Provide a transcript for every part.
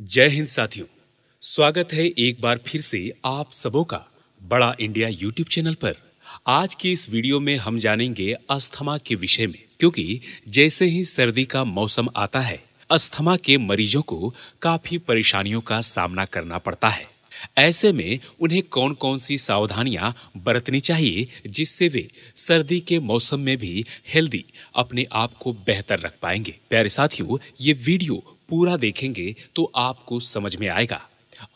जय हिंद साथियों स्वागत है एक बार फिर से आप सबों का बड़ा इंडिया यूट्यूब चैनल पर आज की इस वीडियो में हम जानेंगे अस्थमा के विषय में क्योंकि जैसे ही सर्दी का मौसम आता है अस्थमा के मरीजों को काफी परेशानियों का सामना करना पड़ता है ऐसे में उन्हें कौन कौन सी सावधानियां बरतनी चाहिए जिससे वे सर्दी के मौसम में भी हेल्दी अपने आप को बेहतर रख पाएंगे प्यारे साथियों ये वीडियो पूरा देखेंगे तो आपको समझ में आएगा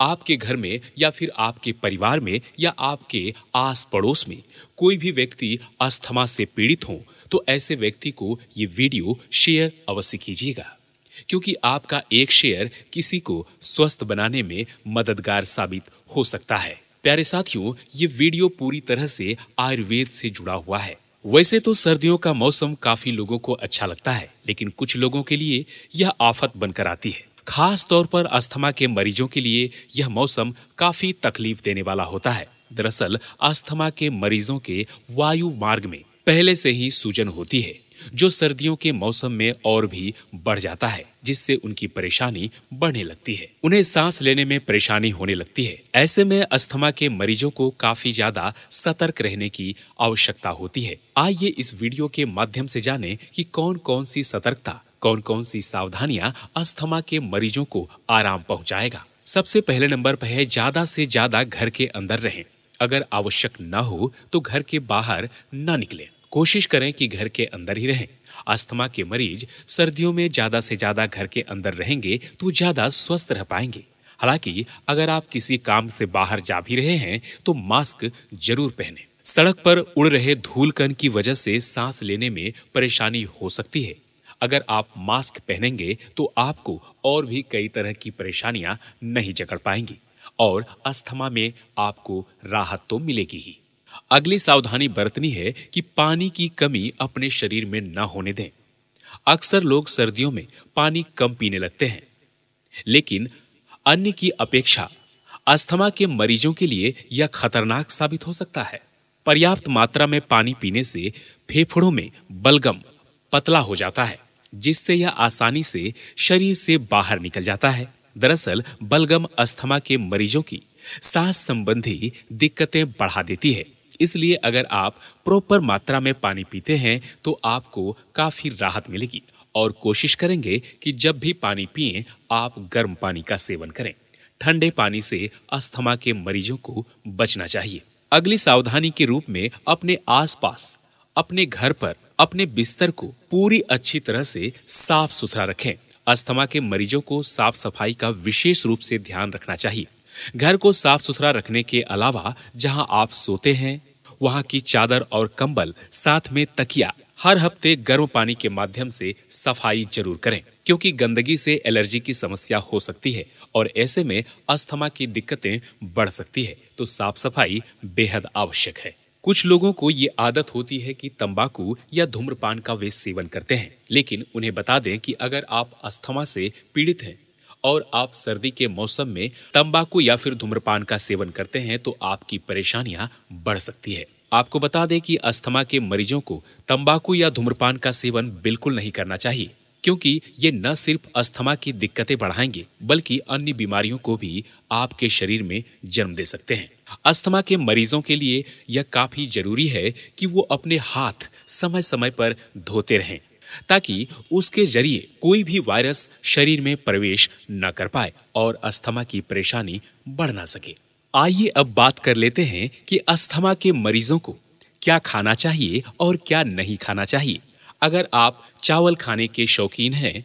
आपके घर में या फिर आपके परिवार में या आपके आस पड़ोस में कोई भी व्यक्ति अस्थमा से पीड़ित हो तो ऐसे व्यक्ति को ये वीडियो शेयर अवश्य कीजिएगा क्योंकि आपका एक शेयर किसी को स्वस्थ बनाने में मददगार साबित हो सकता है प्यारे साथियों ये वीडियो पूरी तरह से आयुर्वेद से जुड़ा हुआ है वैसे तो सर्दियों का मौसम काफी लोगों को अच्छा लगता है लेकिन कुछ लोगों के लिए यह आफत बनकर आती है खास तौर पर अस्थमा के मरीजों के लिए यह मौसम काफी तकलीफ देने वाला होता है दरअसल अस्थमा के मरीजों के वायु मार्ग में पहले से ही सूजन होती है जो सर्दियों के मौसम में और भी बढ़ जाता है जिससे उनकी परेशानी बढ़ने लगती है उन्हें सांस लेने में परेशानी होने लगती है ऐसे में अस्थमा के मरीजों को काफी ज्यादा सतर्क रहने की आवश्यकता होती है आइए इस वीडियो के माध्यम से जानें कि कौन कौन सी सतर्कता कौन कौन सी सावधानियां अस्थमा के मरीजों को आराम पहुंचाएगा सबसे पहले नंबर पर है ज्यादा से ज्यादा घर के अंदर रहें अगर आवश्यक न हो तो घर के बाहर न निकलें कोशिश करें कि घर के अंदर ही रहें अस्थमा के मरीज सर्दियों में ज़्यादा से ज़्यादा घर के अंदर रहेंगे तो ज़्यादा स्वस्थ रह पाएंगे हालांकि अगर आप किसी काम से बाहर जा भी रहे हैं तो मास्क जरूर पहने सड़क पर उड़ रहे धूल कण की वजह से सांस लेने में परेशानी हो सकती है अगर आप मास्क पहनेंगे तो आपको और भी कई तरह की परेशानियां नहीं जकड़ पाएंगी और अस्थमा में आपको राहत तो मिलेगी ही अगली सावधानी बरतनी है कि पानी की कमी अपने शरीर में ना होने दें अक्सर लोग सर्दियों में पानी कम पीने लगते हैं लेकिन अन्य की अपेक्षा अस्थमा के मरीजों के लिए यह खतरनाक साबित हो सकता है पर्याप्त मात्रा में पानी पीने से फेफड़ों में बलगम पतला हो जाता है जिससे यह आसानी से शरीर से बाहर निकल जाता है दरअसल बलगम अस्थमा के मरीजों की सांस संबंधी दिक्कतें बढ़ा देती है इसलिए अगर आप प्रॉपर मात्रा में पानी पीते हैं तो आपको काफ़ी राहत मिलेगी और कोशिश करेंगे कि जब भी पानी पिए आप गर्म पानी का सेवन करें ठंडे पानी से अस्थमा के मरीजों को बचना चाहिए अगली सावधानी के रूप में अपने आसपास अपने घर पर अपने बिस्तर को पूरी अच्छी तरह से साफ सुथरा रखें अस्थमा के मरीजों को साफ सफाई का विशेष रूप से ध्यान रखना चाहिए घर को साफ सुथरा रखने के अलावा जहां आप सोते हैं वहाँ की चादर और कंबल साथ में तकिया हर हफ्ते गर्म पानी के माध्यम से सफाई जरूर करें क्योंकि गंदगी से एलर्जी की समस्या हो सकती है और ऐसे में अस्थमा की दिक्कतें बढ़ सकती है तो साफ सफाई बेहद आवश्यक है कुछ लोगों को ये आदत होती है कि तंबाकू या धूम्रपान का वे सेवन करते हैं लेकिन उन्हें बता दें कि अगर आप अस्थमा से पीड़ित हैं और आप सर्दी के मौसम में तंबाकू या फिर धूम्रपान का सेवन करते हैं तो आपकी परेशानियां बढ़ सकती है आपको बता दें कि अस्थमा के मरीजों को तंबाकू या धूम्रपान का सेवन बिल्कुल नहीं करना चाहिए क्योंकि ये न सिर्फ अस्थमा की दिक्कतें बढ़ाएंगे बल्कि अन्य बीमारियों को भी आपके शरीर में जन्म दे सकते हैं अस्थमा के मरीजों के लिए यह काफी जरूरी है कि वो अपने हाथ समय समय पर धोते रहें ताकि उसके जरिए कोई भी वायरस शरीर में प्रवेश न कर पाए और अस्थमा की परेशानी बढ़ ना सके आइए अब बात कर लेते हैं कि अस्थमा के मरीजों को क्या खाना चाहिए और क्या नहीं खाना चाहिए अगर आप चावल खाने के शौकीन हैं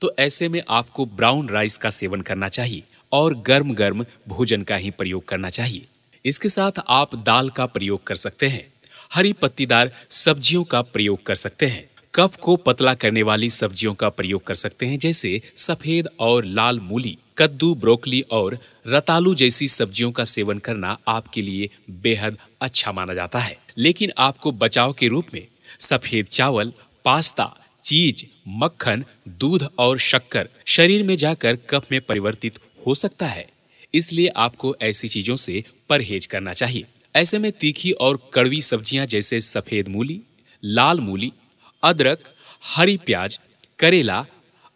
तो ऐसे में आपको ब्राउन राइस का सेवन करना चाहिए और गर्म गर्म भोजन का ही प्रयोग करना चाहिए इसके साथ आप दाल का प्रयोग कर सकते हैं हरी पत्तीदार सब्जियों का प्रयोग कर सकते हैं कफ को पतला करने वाली सब्जियों का प्रयोग कर सकते हैं जैसे सफेद और लाल मूली कद्दू ब्रोकली और रतालू जैसी सब्जियों का सेवन करना आपके लिए बेहद अच्छा माना जाता है लेकिन आपको बचाव के रूप में सफेद चावल पास्ता चीज मक्खन दूध और शक्कर शरीर में जाकर कफ में परिवर्तित हो सकता है इसलिए आपको ऐसी चीजों से परहेज करना चाहिए ऐसे में तीखी और कड़वी सब्जियां जैसे सफेद मूली लाल मूली अदरक हरी प्याज करेला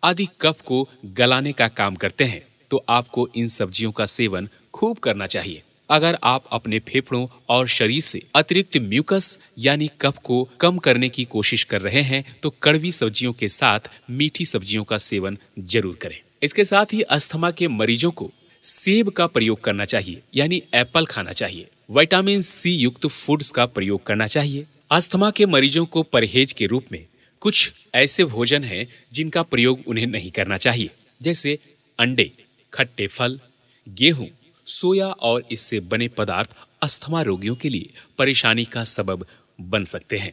आदि कफ को गलाने का काम करते हैं तो आपको इन सब्जियों का सेवन खूब करना चाहिए अगर आप अपने फेफड़ों और शरीर से अतिरिक्त म्यूकस यानी कफ को कम करने की कोशिश कर रहे हैं तो कड़वी सब्जियों के साथ मीठी सब्जियों का सेवन जरूर करें इसके साथ ही अस्थमा के मरीजों को सेब का प्रयोग करना चाहिए यानी एप्पल खाना चाहिए विटामिन सी युक्त फूड्स का प्रयोग करना चाहिए अस्थमा के मरीजों को परहेज के रूप में कुछ ऐसे भोजन हैं जिनका प्रयोग उन्हें नहीं करना चाहिए जैसे अंडे खट्टे फल गेहूं सोया और इससे बने पदार्थ अस्थमा रोगियों के लिए परेशानी का सबब बन सकते हैं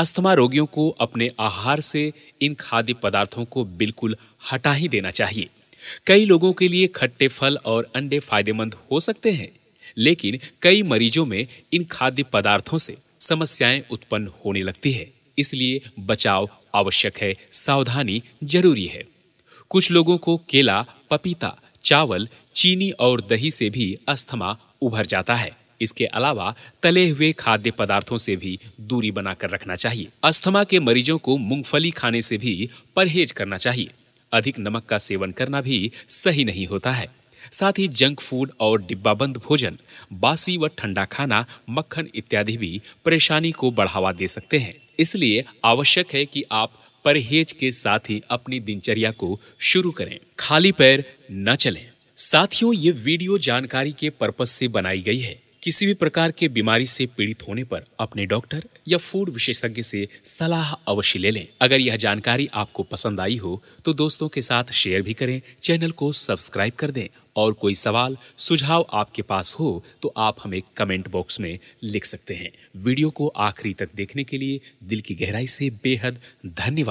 अस्थमा रोगियों को अपने आहार से इन खाद्य पदार्थों को बिल्कुल हटा ही देना चाहिए कई लोगों के लिए खट्टे फल और अंडे फायदेमंद हो सकते हैं लेकिन कई मरीजों में इन खाद्य पदार्थों से समस्याएं उत्पन्न होने लगती है इसलिए बचाव आवश्यक है सावधानी जरूरी है कुछ लोगों को केला पपीता चावल चीनी और दही से भी अस्थमा उभर जाता है इसके अलावा तले हुए खाद्य पदार्थों से भी दूरी बनाकर रखना चाहिए अस्थमा के मरीजों को मूंगफली खाने से भी परहेज करना चाहिए अधिक नमक का सेवन करना भी सही नहीं होता है साथ ही जंक फूड और डिब्बाबंद भोजन बासी व ठंडा खाना मक्खन इत्यादि भी परेशानी को बढ़ावा दे सकते हैं इसलिए आवश्यक है कि आप परहेज के साथ ही अपनी दिनचर्या को शुरू करें खाली पैर न चलें साथियों ये वीडियो जानकारी के पर्पज से बनाई गई है किसी भी प्रकार के बीमारी से पीड़ित होने पर अपने डॉक्टर या फूड विशेषज्ञ से सलाह अवश्य ले लें अगर यह जानकारी आपको पसंद आई हो तो दोस्तों के साथ शेयर भी करें चैनल को सब्सक्राइब कर दें और कोई सवाल सुझाव आपके पास हो तो आप हमें कमेंट बॉक्स में लिख सकते हैं वीडियो को आखिरी तक देखने के लिए दिल की गहराई से बेहद धन्यवाद